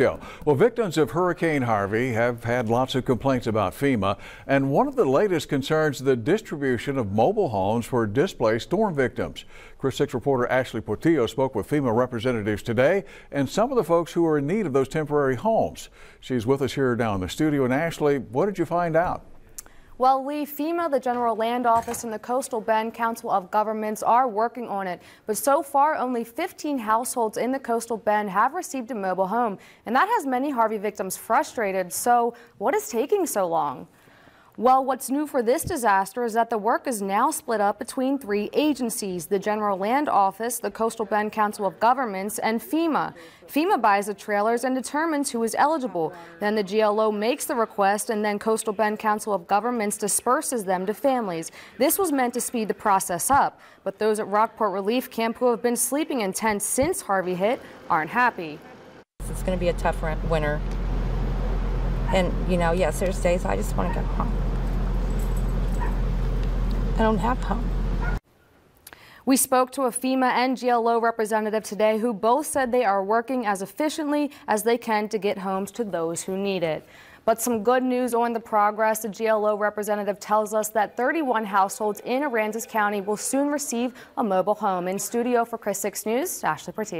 Scottsdale. Well, victims of Hurricane Harvey have had lots of complaints about FEMA, and one of the latest concerns the distribution of mobile homes for displaced storm victims. Chris 6 reporter Ashley Portillo spoke with FEMA representatives today and some of the folks who are in need of those temporary homes. She's with us here now in the studio. And Ashley, what did you find out? Well, Lee, FEMA, the General Land Office, and the Coastal Bend Council of Governments are working on it. But so far, only 15 households in the Coastal Bend have received a mobile home. And that has many Harvey victims frustrated. So, what is taking so long? Well, what's new for this disaster is that the work is now split up between three agencies the General Land Office, the Coastal Bend Council of Governments, and FEMA. FEMA buys the trailers and determines who is eligible. Then the GLO makes the request, and then Coastal Bend Council of Governments disperses them to families. This was meant to speed the process up, but those at Rockport Relief Camp who have been sleeping in tents since Harvey hit aren't happy. It's going to be a tough winter. And, you know, yes, there's days I just want to go home. I don't have home. We spoke to a FEMA and GLO representative today who both said they are working as efficiently as they can to get homes to those who need it. But some good news on the progress. The GLO representative tells us that 31 households in Aransas County will soon receive a mobile home. In studio for Chris 6 News, Ashley Portillo.